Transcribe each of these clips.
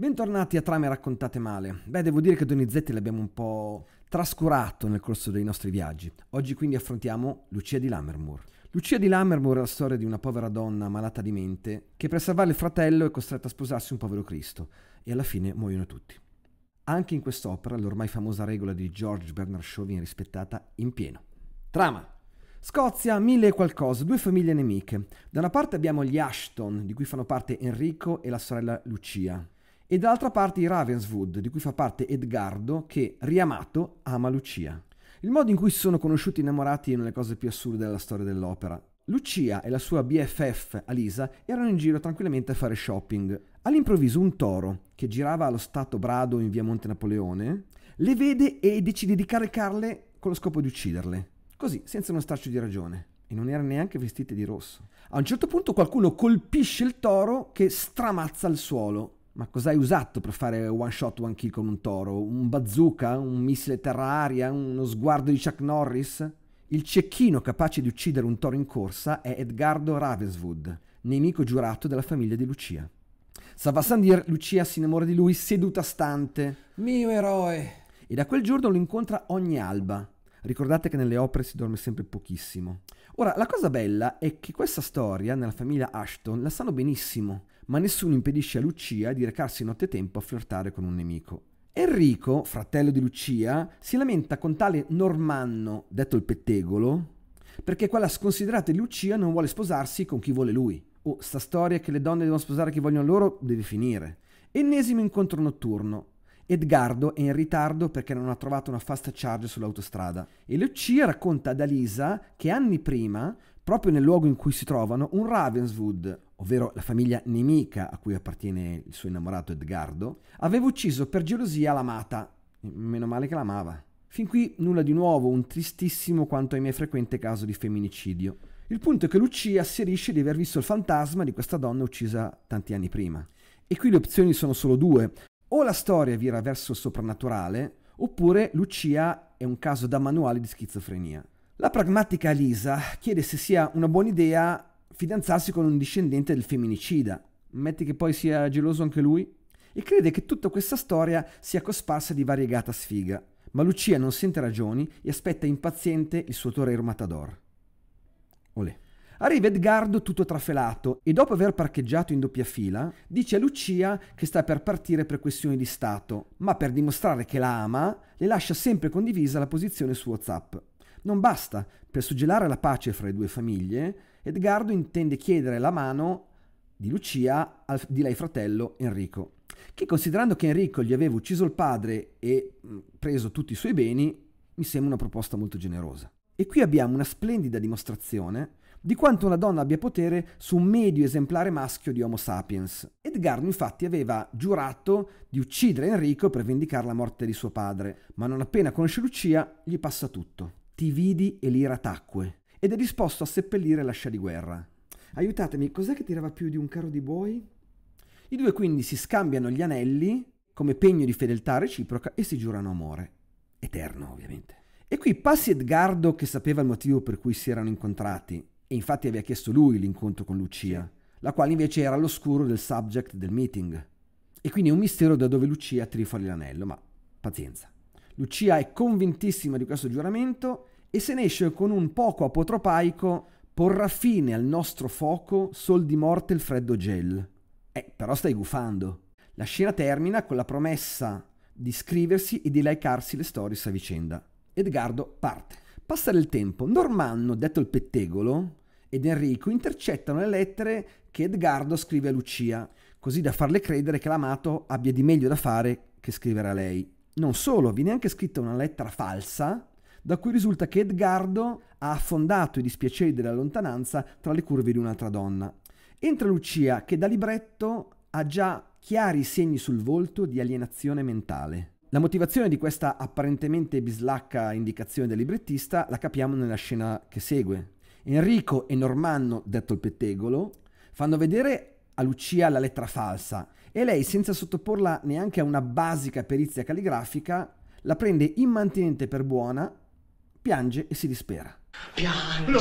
Bentornati a Trame raccontate male. Beh, devo dire che Donizetti l'abbiamo un po' trascurato nel corso dei nostri viaggi. Oggi quindi affrontiamo Lucia di Lammermoor. Lucia di Lammermoor è la storia di una povera donna malata di mente che per salvare il fratello è costretta a sposarsi un povero Cristo e alla fine muoiono tutti. Anche in quest'opera l'ormai famosa regola di George Bernard Shaw viene rispettata in pieno. Trama! Scozia, mille e qualcosa, due famiglie nemiche. Da una parte abbiamo gli Ashton, di cui fanno parte Enrico e la sorella Lucia, e dall'altra parte i Ravenswood, di cui fa parte Edgardo, che, riamato, ama Lucia. Il modo in cui si sono conosciuti innamorati è una delle cose più assurde della storia dell'opera. Lucia e la sua BFF Alisa erano in giro tranquillamente a fare shopping. All'improvviso un toro, che girava allo stato Brado in via Monte Napoleone, le vede e decide di caricarle con lo scopo di ucciderle. Così, senza uno straccio di ragione. E non era neanche vestite di rosso. A un certo punto qualcuno colpisce il toro che stramazza al suolo ma cos'hai usato per fare one shot, one kill con un toro? Un bazooka? Un missile terra-aria? Uno sguardo di Chuck Norris? Il cecchino capace di uccidere un toro in corsa è Edgardo Ravenswood, nemico giurato della famiglia di Lucia. Savassan di Lucia si innamora di lui seduta stante. Mio eroe! E da quel giorno lo incontra ogni alba. Ricordate che nelle opere si dorme sempre pochissimo. Ora, la cosa bella è che questa storia nella famiglia Ashton la sanno benissimo, ma nessuno impedisce a Lucia di recarsi nottetempo a flirtare con un nemico. Enrico, fratello di Lucia, si lamenta con tale Normanno, detto il pettegolo, perché quella sconsiderata di Lucia non vuole sposarsi con chi vuole lui. Oh, sta storia che le donne devono sposare chi vogliono loro deve finire. Ennesimo incontro notturno. Edgardo è in ritardo perché non ha trovato una fast charge sull'autostrada. E Lucia racconta ad Alisa che anni prima, proprio nel luogo in cui si trovano, un Ravenswood, ovvero la famiglia nemica a cui appartiene il suo innamorato Edgardo, aveva ucciso per gelosia l'amata. Meno male che l'amava. Fin qui nulla di nuovo, un tristissimo quanto ai miei frequente caso di femminicidio. Il punto è che Lucia asserisce di aver visto il fantasma di questa donna uccisa tanti anni prima. E qui le opzioni sono solo due, o la storia vira verso il soprannaturale, oppure Lucia è un caso da manuale di schizofrenia. La pragmatica Lisa chiede se sia una buona idea fidanzarsi con un discendente del femminicida. Metti che poi sia geloso anche lui? E crede che tutta questa storia sia cosparsa di variegata sfiga. Ma Lucia non sente ragioni e aspetta impaziente il suo torero Matador. Olè. Arriva Edgardo tutto trafelato e dopo aver parcheggiato in doppia fila dice a Lucia che sta per partire per questioni di Stato, ma per dimostrare che la ama le lascia sempre condivisa la posizione su WhatsApp. Non basta, per suggellare la pace fra le due famiglie, Edgardo intende chiedere la mano di Lucia al di lei fratello Enrico, che considerando che Enrico gli aveva ucciso il padre e mm, preso tutti i suoi beni, mi sembra una proposta molto generosa. E qui abbiamo una splendida dimostrazione di quanto una donna abbia potere su un medio esemplare maschio di Homo sapiens. Edgardo infatti aveva giurato di uccidere Enrico per vendicare la morte di suo padre, ma non appena conosce Lucia gli passa tutto. Ti vidi e l'ira tacque ed è disposto a seppellire l'ascia di guerra. Aiutatemi, cos'è che tirava più di un carro di buoi? I due quindi si scambiano gli anelli come pegno di fedeltà reciproca e si giurano amore. Eterno, ovviamente. E qui passi Edgardo che sapeva il motivo per cui si erano incontrati e infatti aveva chiesto lui l'incontro con Lucia, la quale invece era all'oscuro del subject del meeting. E quindi è un mistero da dove Lucia tira fuori l'anello, ma pazienza. Lucia è convintissima di questo giuramento e se ne esce con un poco apotropaico porrà fine al nostro fuoco sol di morte il freddo gel. Eh, però stai gufando. La scena termina con la promessa di scriversi e di likearsi le stories a vicenda. Edgardo parte. Passare il tempo, Normanno, detto il pettegolo, ed Enrico intercettano le lettere che Edgardo scrive a Lucia, così da farle credere che l'amato abbia di meglio da fare che scrivere a lei. Non solo, viene anche scritta una lettera falsa, da cui risulta che Edgardo ha affondato i dispiaceri della lontananza tra le curve di un'altra donna. Entra Lucia, che da libretto ha già chiari segni sul volto di alienazione mentale. La motivazione di questa apparentemente bislacca indicazione del librettista la capiamo nella scena che segue. Enrico e Normanno, detto il pettegolo, fanno vedere a Lucia la lettera falsa e lei, senza sottoporla neanche a una basica perizia calligrafica, la prende immantinente per buona, piange e si dispera. Piange, no.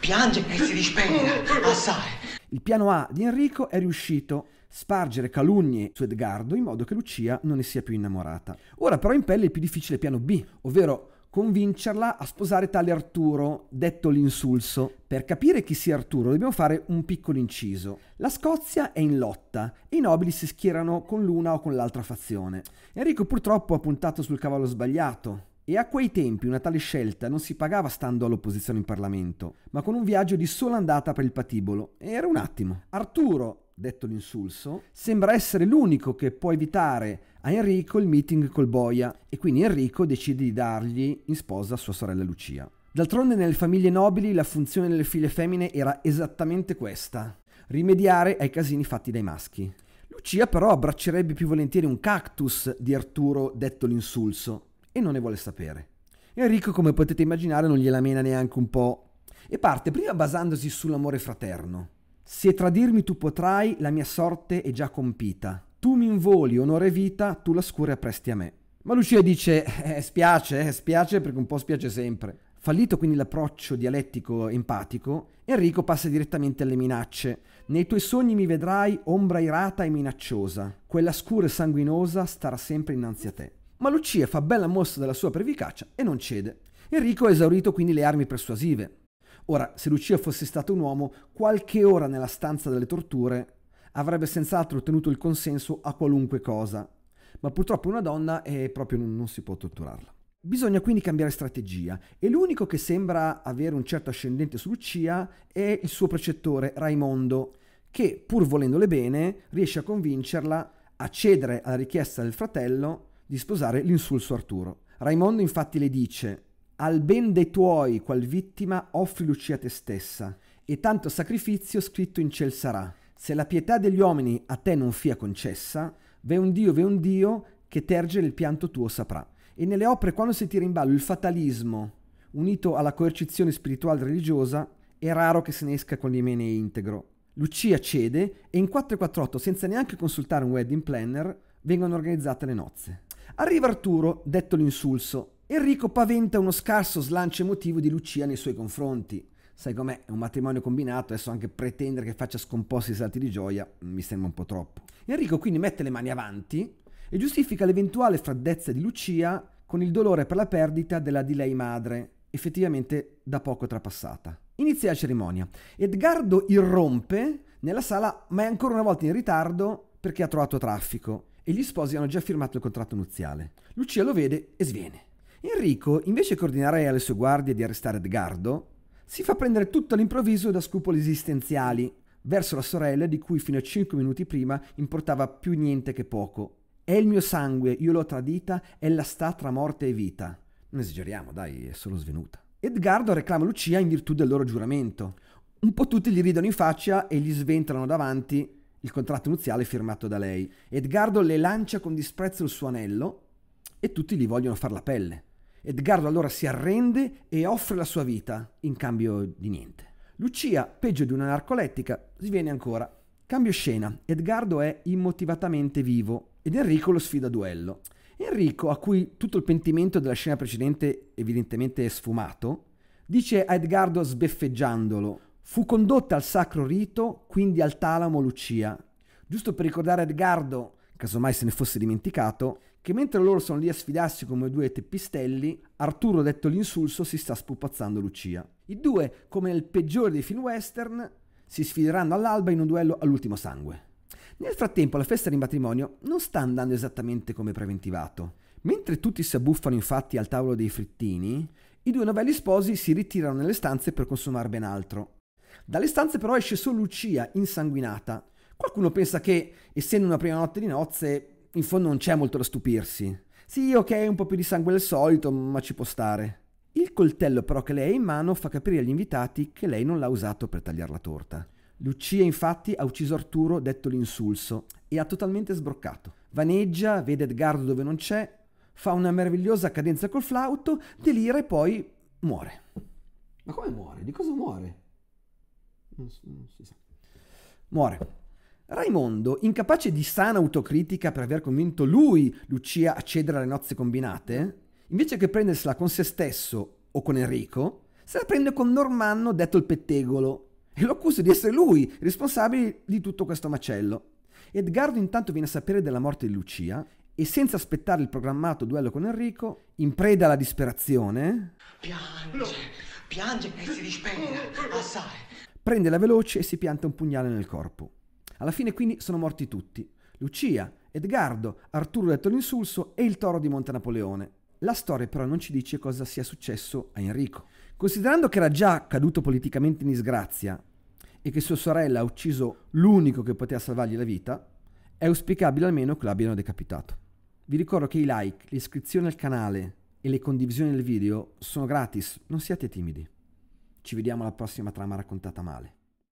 piange e si dispera, assai. Il piano A di Enrico è riuscito spargere calunnie su Edgardo in modo che Lucia non ne sia più innamorata. Ora però in pelle il più difficile piano B, ovvero convincerla a sposare tale Arturo, detto l'insulso. Per capire chi sia Arturo dobbiamo fare un piccolo inciso. La Scozia è in lotta e i nobili si schierano con l'una o con l'altra fazione. Enrico purtroppo ha puntato sul cavallo sbagliato. E a quei tempi una tale scelta non si pagava stando all'opposizione in Parlamento, ma con un viaggio di sola andata per il patibolo. Era un attimo. Arturo detto l'insulso, sembra essere l'unico che può evitare a Enrico il meeting col boia e quindi Enrico decide di dargli in sposa sua sorella Lucia. D'altronde nelle famiglie nobili la funzione delle figlie femmine era esattamente questa, rimediare ai casini fatti dai maschi. Lucia però abbraccerebbe più volentieri un cactus di Arturo detto l'insulso e non ne vuole sapere. Enrico, come potete immaginare, non gliela mena neanche un po' e parte prima basandosi sull'amore fraterno, se tradirmi tu potrai, la mia sorte è già compita. Tu mi involi, onore e vita, tu la scure appresti a me. Ma Lucia dice, eh, eh, spiace, eh, spiace perché un po' spiace sempre. Fallito quindi l'approccio dialettico empatico, Enrico passa direttamente alle minacce. Nei tuoi sogni mi vedrai ombra irata e minacciosa, quella scura e sanguinosa starà sempre innanzi a te. Ma Lucia fa bella mossa della sua pervicacia e non cede. Enrico ha esaurito quindi le armi persuasive. Ora, se Lucia fosse stato un uomo, qualche ora nella stanza delle torture avrebbe senz'altro ottenuto il consenso a qualunque cosa, ma purtroppo una donna è proprio non, non si può torturarla. Bisogna quindi cambiare strategia e l'unico che sembra avere un certo ascendente su Lucia è il suo precettore Raimondo, che pur volendole bene riesce a convincerla a cedere alla richiesta del fratello di sposare l'insulso Arturo. Raimondo infatti le dice al ben dei tuoi, qual vittima, offri Lucia a te stessa, e tanto sacrificio scritto in ciel sarà. Se la pietà degli uomini a te non fia concessa, v'è un Dio, v'è un Dio, che tergere il pianto tuo saprà. E nelle opere, quando si tira in ballo il fatalismo, unito alla coercizione spirituale religiosa, è raro che se ne esca con l'imene integro. Lucia cede e in 448, senza neanche consultare un wedding planner, vengono organizzate le nozze. Arriva Arturo, detto l'insulso, Enrico paventa uno scarso slancio emotivo di Lucia nei suoi confronti. Sai com'è, è un matrimonio combinato, adesso anche pretendere che faccia scomposti i salti di gioia mi sembra un po' troppo. Enrico quindi mette le mani avanti e giustifica l'eventuale freddezza di Lucia con il dolore per la perdita della di lei madre, effettivamente da poco trapassata. Inizia la cerimonia. Edgardo irrompe nella sala, ma è ancora una volta in ritardo perché ha trovato traffico e gli sposi hanno già firmato il contratto nuziale. Lucia lo vede e sviene. Enrico, invece che ordinare alle sue guardie di arrestare Edgardo, si fa prendere tutto all'improvviso da scrupoli esistenziali verso la sorella di cui fino a 5 minuti prima importava più niente che poco. È il mio sangue, io l'ho tradita, ella sta tra morte e vita. Non esageriamo, dai, è solo svenuta. Edgardo reclama Lucia in virtù del loro giuramento. Un po' tutti gli ridono in faccia e gli sventrano davanti il contratto nuziale firmato da lei. Edgardo le lancia con disprezzo il suo anello e tutti gli vogliono far la pelle. Edgardo allora si arrende e offre la sua vita in cambio di niente. Lucia, peggio di una narcolettica, sviene ancora. Cambio scena. Edgardo è immotivatamente vivo ed Enrico lo sfida a duello. Enrico, a cui tutto il pentimento della scena precedente evidentemente è sfumato, dice a Edgardo sbeffeggiandolo: Fu condotta al sacro rito, quindi al Talamo Lucia. Giusto per ricordare Edgardo, casomai se ne fosse dimenticato, che mentre loro sono lì a sfidarsi come due teppistelli, Arturo detto l'insulso si sta spupazzando Lucia. I due, come nel peggiore dei film western, si sfideranno all'alba in un duello all'ultimo sangue. Nel frattempo la festa di matrimonio non sta andando esattamente come preventivato. Mentre tutti si abbuffano infatti al tavolo dei frittini, i due novelli sposi si ritirano nelle stanze per consumare ben altro. Dalle stanze però esce solo Lucia, insanguinata. Qualcuno pensa che, essendo una prima notte di nozze, in fondo non c'è molto da stupirsi. Sì, ok, un po' più di sangue del solito, ma ci può stare. Il coltello però che lei ha in mano fa capire agli invitati che lei non l'ha usato per tagliare la torta. Lucia infatti ha ucciso Arturo detto l'insulso e ha totalmente sbroccato. Vaneggia, vede Edgardo dove non c'è, fa una meravigliosa cadenza col flauto, delira e poi muore. Ma come muore? Di cosa muore? Non, so, non si sa. Muore. Raimondo, incapace di sana autocritica per aver convinto lui Lucia a cedere alle nozze combinate, invece che prendersela con se stesso o con Enrico, se la prende con Normanno detto il pettegolo e lo accusa di essere lui responsabile di tutto questo macello. Edgardo intanto viene a sapere della morte di Lucia e senza aspettare il programmato duello con Enrico, in preda alla disperazione, piange, no. piange e si dispera, assai. Prende la veloce e si pianta un pugnale nel corpo. Alla fine quindi sono morti tutti. Lucia, Edgardo, Arturo detto l'insulso e il toro di Monte Napoleone. La storia però non ci dice cosa sia successo a Enrico. Considerando che era già caduto politicamente in disgrazia e che sua sorella ha ucciso l'unico che poteva salvargli la vita, è auspicabile almeno che l'abbiano decapitato. Vi ricordo che i like, l'iscrizione al canale e le condivisioni del video sono gratis, non siate timidi. Ci vediamo alla prossima trama raccontata male.